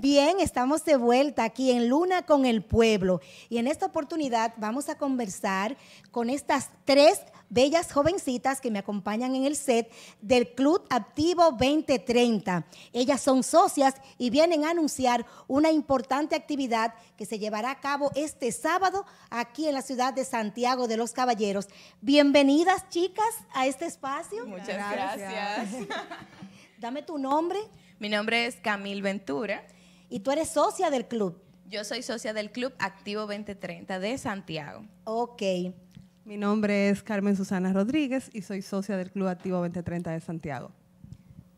Bien, estamos de vuelta aquí en Luna con el Pueblo y en esta oportunidad vamos a conversar con estas tres bellas jovencitas que me acompañan en el set del Club Activo 2030. Ellas son socias y vienen a anunciar una importante actividad que se llevará a cabo este sábado aquí en la ciudad de Santiago de los Caballeros. Bienvenidas chicas a este espacio. Muchas gracias. Dame tu nombre. Mi nombre es Camil Ventura. Y tú eres socia del club. Yo soy socia del Club Activo 2030 de Santiago. Ok. Mi nombre es Carmen Susana Rodríguez y soy socia del Club Activo 2030 de Santiago.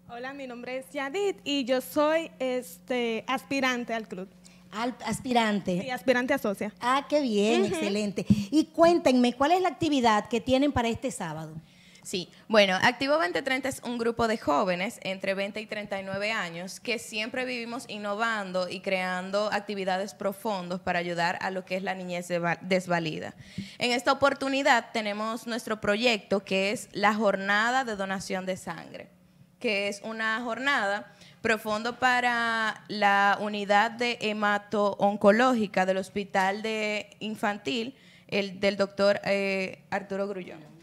Hola, mi nombre es Yadid y yo soy este, aspirante al club. Al, aspirante. Sí, aspirante a socia. Ah, qué bien, excelente. Y cuéntenme, ¿cuál es la actividad que tienen para este sábado? Sí, bueno, Activo 2030 es un grupo de jóvenes entre 20 y 39 años que siempre vivimos innovando y creando actividades profundas para ayudar a lo que es la niñez desvalida. En esta oportunidad tenemos nuestro proyecto que es la jornada de donación de sangre, que es una jornada profundo para la unidad de hemato-oncológica del Hospital de Infantil el, del doctor eh, Arturo Grullón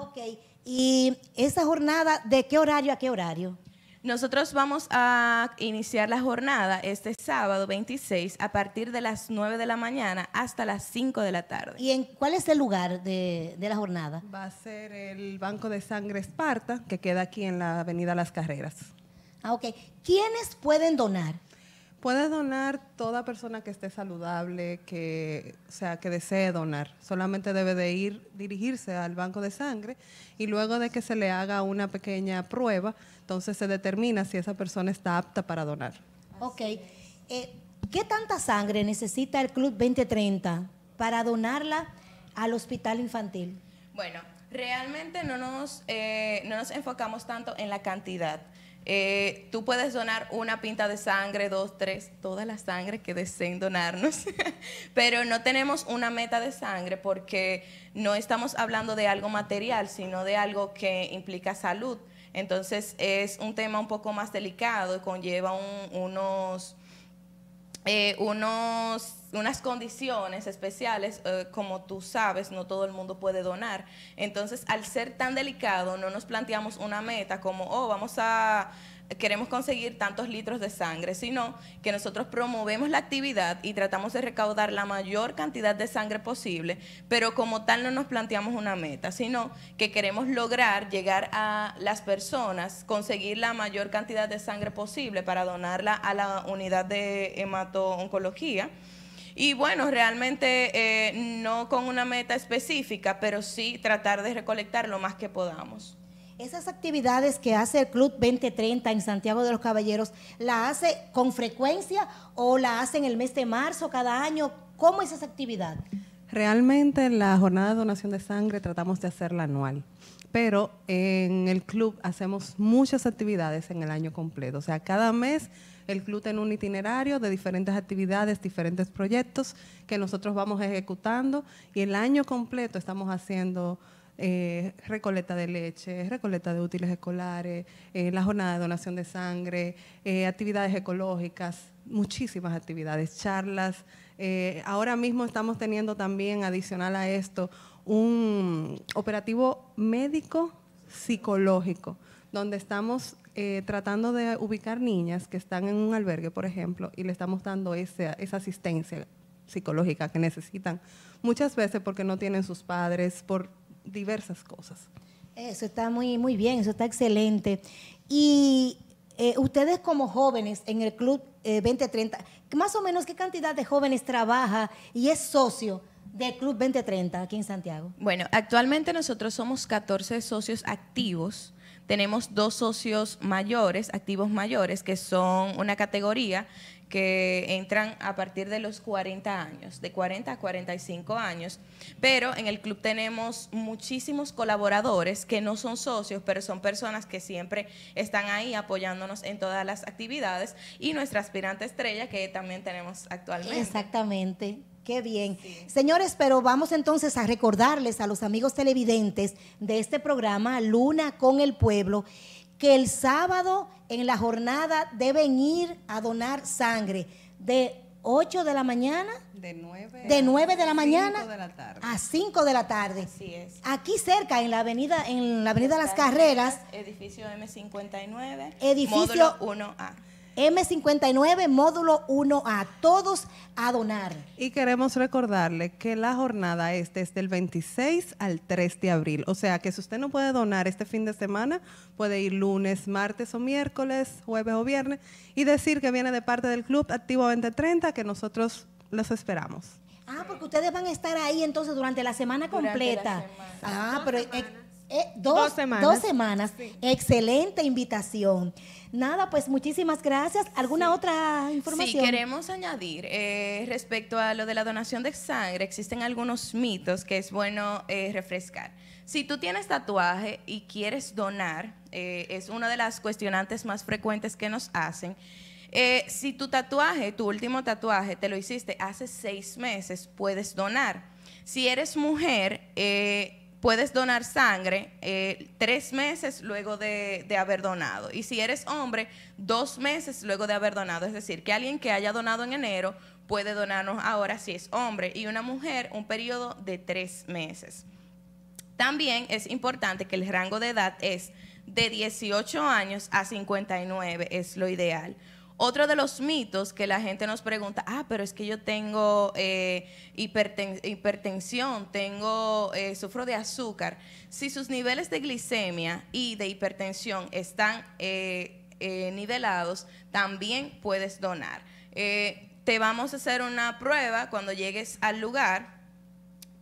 ok. ¿Y esa jornada de qué horario a qué horario? Nosotros vamos a iniciar la jornada este sábado 26 a partir de las 9 de la mañana hasta las 5 de la tarde. ¿Y en cuál es el lugar de, de la jornada? Va a ser el Banco de Sangre Esparta, que queda aquí en la Avenida Las Carreras. Ah, ok. ¿Quiénes pueden donar? Puede donar toda persona que esté saludable, que, sea, que desee donar. Solamente debe de ir, dirigirse al banco de sangre y luego de que se le haga una pequeña prueba, entonces se determina si esa persona está apta para donar. Ok. Eh, ¿Qué tanta sangre necesita el Club 2030 para donarla al hospital infantil? Bueno, realmente no nos, eh, no nos enfocamos tanto en la cantidad, eh, tú puedes donar una pinta de sangre, dos, tres, toda la sangre que deseen donarnos, pero no tenemos una meta de sangre porque no estamos hablando de algo material, sino de algo que implica salud. Entonces es un tema un poco más delicado y conlleva unos eh, unos, unas condiciones especiales, eh, como tú sabes, no todo el mundo puede donar. Entonces, al ser tan delicado, no nos planteamos una meta como, oh, vamos a queremos conseguir tantos litros de sangre, sino que nosotros promovemos la actividad y tratamos de recaudar la mayor cantidad de sangre posible, pero como tal no nos planteamos una meta, sino que queremos lograr llegar a las personas, conseguir la mayor cantidad de sangre posible para donarla a la unidad de hemato Y bueno, realmente eh, no con una meta específica, pero sí tratar de recolectar lo más que podamos. Esas actividades que hace el Club 2030 en Santiago de los Caballeros, ¿la hace con frecuencia o la hace en el mes de marzo cada año? ¿Cómo es esa actividad? Realmente la jornada de donación de sangre tratamos de hacerla anual, pero en el club hacemos muchas actividades en el año completo. O sea, cada mes el club tiene un itinerario de diferentes actividades, diferentes proyectos que nosotros vamos ejecutando y el año completo estamos haciendo eh, recoleta de leche, recoleta de útiles escolares, eh, la jornada de donación de sangre, eh, actividades ecológicas, muchísimas actividades, charlas. ahora mismo estamos teniendo también, adicional a esto, un operativo médico psicológico, donde estamos tratando de ubicar niñas que están en un albergue, por ejemplo, y le estamos dando esa asistencia psicológica que necesitan muchas veces porque no tienen sus padres, por diversas cosas. Eso está muy, muy bien, eso está excelente. Y eh, ustedes como jóvenes en el Club 2030, eh, más o menos qué cantidad de jóvenes trabaja y es socio del Club 2030 aquí en Santiago? Bueno, actualmente nosotros somos 14 socios activos tenemos dos socios mayores, activos mayores, que son una categoría que entran a partir de los 40 años, de 40 a 45 años, pero en el club tenemos muchísimos colaboradores que no son socios, pero son personas que siempre están ahí apoyándonos en todas las actividades y nuestra aspirante estrella que también tenemos actualmente. Exactamente. Qué bien. Señores, pero vamos entonces a recordarles a los amigos televidentes de este programa, Luna con el Pueblo, que el sábado en la jornada deben ir a donar sangre de 8 de la mañana. De 9, de, la mañana a 5 de la tarde. Así es. Aquí cerca, en la avenida, en la avenida Las Carreras. Edificio M59. Edificio 1A. M59, módulo 1A. Todos a donar. Y queremos recordarle que la jornada es desde el 26 al 3 de abril. O sea que si usted no puede donar este fin de semana, puede ir lunes, martes o miércoles, jueves o viernes y decir que viene de parte del Club Activo 2030, que nosotros los esperamos. Ah, porque ustedes van a estar ahí entonces durante la semana completa. Ah, pero... Eh, dos, semanas. Dos semanas. Excelente invitación. Nada, pues muchísimas gracias. ¿Alguna otra información? Sí, queremos añadir eh, respecto a lo de la donación de sangre, existen algunos mitos que es bueno eh, refrescar. Si tú tienes tatuaje y quieres donar, es una de las cuestionantes más frecuentes que nos hacen. si tu tatuaje, tu último tatuaje, te lo hiciste hace seis meses, puedes donar. Si eres mujer, eh, puedes donar sangre eh, tres meses luego de, de, haber donado. Y si eres hombre, dos meses luego de haber donado. Es decir, que alguien que haya donado en enero puede donarnos ahora si es hombre y una mujer un periodo de tres meses. También es importante que el rango de edad es de 18 años a 59, es lo ideal. Otro de los mitos que la gente nos pregunta, ah, pero es que yo tengo eh, hipertensión, tengo, eh, sufro de azúcar. Si sus niveles de glicemia y de hipertensión están eh, nivelados, también puedes donar. te vamos a hacer una prueba cuando llegues al lugar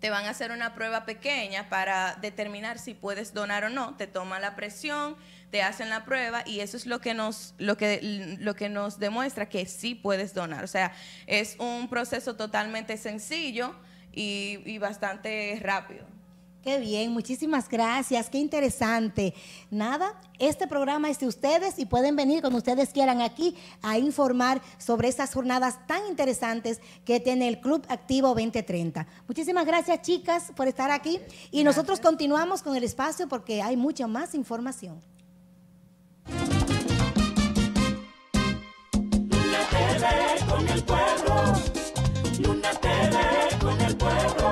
te van a hacer una prueba pequeña para determinar si puedes donar o no, te toman la presión, te hacen la prueba y eso es lo que nos lo que lo que nos demuestra que sí puedes donar, o sea, es un proceso totalmente sencillo y bastante rápido. Qué bien, muchísimas gracias, qué interesante. Nada, este programa es de ustedes y pueden venir cuando ustedes quieran aquí a informar sobre esas jornadas tan interesantes que tiene el Club Activo 2030. Muchísimas gracias, chicas, por estar aquí y nosotros continuamos con el espacio porque hay mucha más información. Luna TV con el pueblo, con el pueblo.